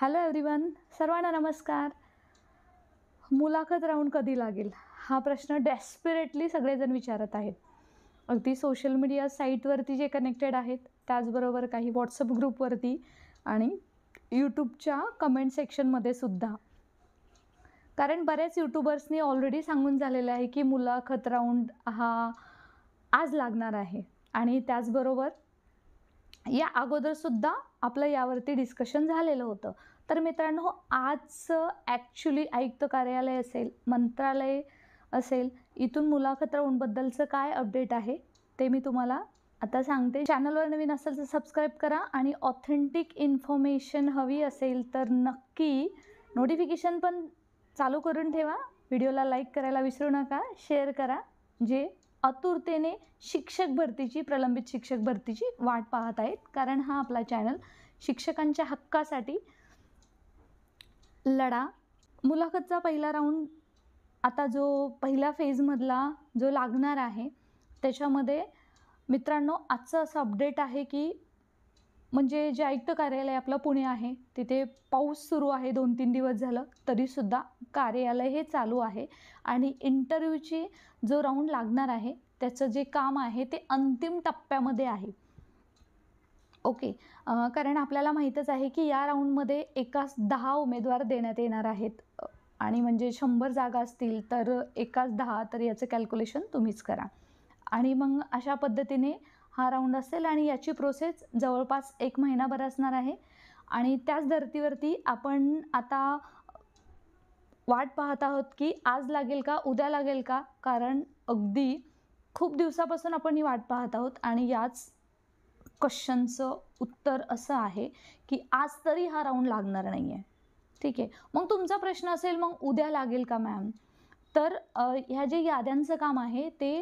hello everyone सर्वांना नमस्कार मुलाखत राऊंड कधी लागेल हा प्रश्न डेस्पिरेटली सगळेजण विचारत आहेत अगदी सोशल मीडिया साईटवरती जे कनेक्टेड आहेत त्याचबरोबर काही व्हॉट्सअप ग्रुपवरती आणि यूट्यूबच्या कमेंट सेक्शनमध्ये सुद्धा कारण बऱ्याच यूट्यूबर्सनी ऑलरेडी सांगून झालेलं आहे की मुलाखत राऊंड हा आज लागणार आहे आणि त्याचबरोबर या अगोदरसुद्धा आपलं यावरती डिस्कशन झालेलं होतं तर मित्रांनो हो, आजचं ॲक्च्युली आयुक्त कार्यालय असेल मंत्रालय असेल इथून मुलाखत राऊंडबद्दलचं काय अपडेट आहे ते मी तुम्हाला आता सांगते चॅनलवर नवीन असेल तर सबस्क्राईब करा आणि ऑथेंटिक इन्फॉर्मेशन हवी असेल तर नक्की नोटिफिकेशन पण चालू करून ठेवा व्हिडिओला लाईक करायला विसरू नका शेअर करा जे आतुरतेने शिक्षक भरतीची प्रलंबित शिक्षक भरतीची वाट पाहत आहेत कारण हा आपला चॅनल शिक्षकांच्या हक्कासाठी लढा मुलाखतचा पहिला राऊंड आता जो पहिल्या फेजमधला जो लागणार आहे त्याच्यामध्ये मित्रांनो आजचं असं अपडेट आहे की म्हणजे जे आयुक्त कार्यालय आपलं पुणे आहे तिथे पाऊस सुरू आहे दोन तीन दिवस झालं तरीसुद्धा कार्यालय हे चालू आहे आणि इंटरव्ह्यूची जो राऊंड लागणार आहे त्याचं जे काम आहे ते अंतिम टप्प्यामध्ये आहे ओके कारण आपल्याला माहीतच आहे की या राऊंडमध्ये एकाच दहा उमेदवार देण्यात येणार आहेत आणि म्हणजे शंभर जागा असतील तर एकाच दहा तर याचं कॅल्क्युलेशन तुम्हीच करा आणि मग अशा पद्धतीने हा राऊंड असेल आणि याची प्रोसेस जवळपास एक महिनाभर असणार आहे आणि त्याच धर्तीवरती आपण आता वाट पाहत आहोत की आज लागेल का उद्या लागेल का कारण अगदी खूप दिवसापासून आपण ही वाट पाहत आहोत आणि याच क्वेश्चनचं उत्तर असं आहे की आज तरी हा राऊंड लागणार नाही आहे ठीक आहे मग तुमचा प्रश्न असेल मग उद्या लागेल का मॅम तर ह्या जे याद्यांचं काम आहे ते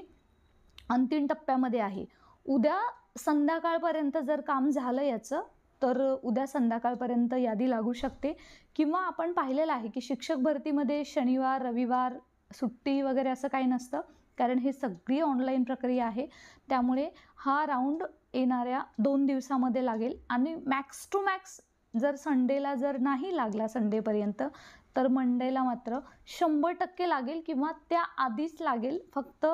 अंतिम टप्प्यामध्ये आहे उद्या संध्याकाळपर्यंत जर काम झालं याचं तर उद्या संध्याकाळपर्यंत यादी लागू शकते किंवा आपण पाहिलेलं आहे की शिक्षक भरतीमध्ये शनिवार रविवार सुट्टी वगैरे असं काही नसतं कारण हे सगळी ऑनलाईन प्रक्रिया आहे त्यामुळे हा राऊंड येणाऱ्या दोन दिवसामध्ये लागेल आणि मॅक्स टू मॅक्स जर संडेला जर नाही लागला संडेपर्यंत तर मंडेला मात्र शंभर टक्के लागेल किंवा त्या आधीच लागेल फक्त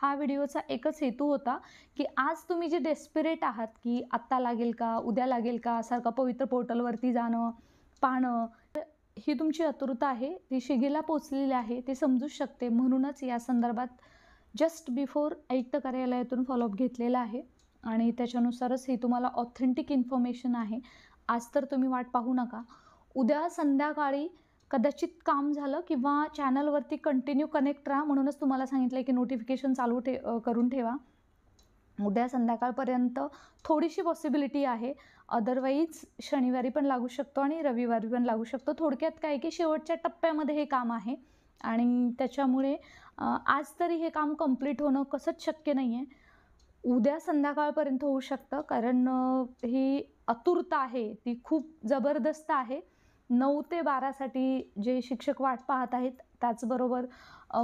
हा व्हिडिओचा एकच हेतू होता की आज तुम्ही जे डेस्पिरेट आहात की आत्ता लागेल का उद्या लागेल का सारखा पवित्र पोर्टलवरती जाणं पाहणं ही तुमची अतुरता आहे ती शिगेला पोचलेली आहे ते समजू शकते म्हणूनच या संदर्भात जस्ट बिफोर आयुक्त कार्यालयातून फॉलोअप घेतलेला आहे आणि त्याच्यानुसारच ही तुम्हाला ऑथेंटिक इन्फॉर्मेशन आहे आज तर तुम्ही वाट पाहू नका उद्या संध्याकाळी कदाचित काम झालं किंवा चॅनलवरती कंटिन्यू कनेक्ट राहा म्हणूनच तुम्हाला सांगितलं आहे की नोटिफिकेशन चालू ठे करून ठेवा उद्या संध्याकाळपर्यंत थोडीशी पॉसिबिलिटी आहे अदरवाईज शनिवारी पण लागू शकतो आणि रविवारी पण लागू शकतो थोडक्यात काय की शेवटच्या टप्प्यामध्ये हे काम आहे आणि त्याच्यामुळे आज तरी हे काम कंप्लीट होणं कसंच शक्य नाही आहे उद्या संध्याकाळपर्यंत होऊ शकतं कारण ही आतुरता आहे ती खूप जबरदस्त आहे नऊ ते बारासाठी जे शिक्षक वाट पाहत आहेत त्याचबरोबर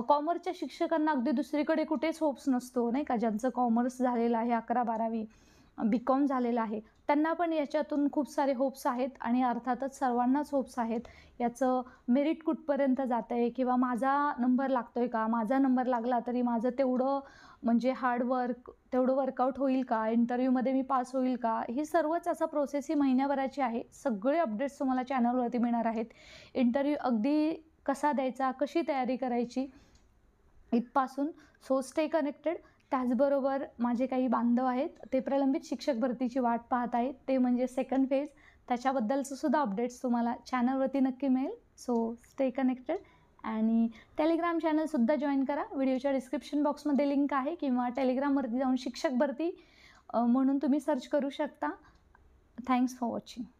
कॉमर्सच्या शिक्षकांना अगदी दुसरीकडे कुठेच होप्स नसतो नाही का ज्यांचं कॉमर्स झालेलं आहे अकरा बारावी बी कॉम झालेला आहे त्यांना पण याच्यातून खूप सारे होप्स आहेत आणि अर्थातच सर्वांनाच होप्स आहेत याचं मेरिट कुठपर्यंत जात आहे किंवा माझा नंबर लागतो आहे का माझा नंबर लागला तरी माझं तेवढं म्हणजे हार्ड वर्क तेवढं वर्कआउट होईल का इंटरव्ह्यूमध्ये मी पास होईल का ही सर्वच असा प्रोसेस ही महिन्याभराची आहे सगळे अपडेट्स तुम्हाला चॅनलवरती मिळणार आहेत इंटरव्ह्यू अगदी कसा द्यायचा कशी तयारी करायची इथपासून सो स्टे कनेक्टेड त्याचबरोबर माझे काही बांधव आहेत ते प्रलंबित शिक्षक भरतीची वाट पाहत आहेत ते म्हणजे सेकंड फेज त्याच्याबद्दलचं सुद्धा अपडेट्स तुम्हाला चॅनलवरती नक्की मिळेल सो स्टे कनेक्टेड आणि टेलिग्राम चॅनलसुद्धा जॉईन करा व्हिडिओच्या डिस्क्रिप्शन बॉक्समध्ये लिंक आहे किंवा टेलिग्रामवरती जाऊन शिक्षक भरती म्हणून तुम्ही सर्च करू शकता थँक्स फॉर वॉचिंग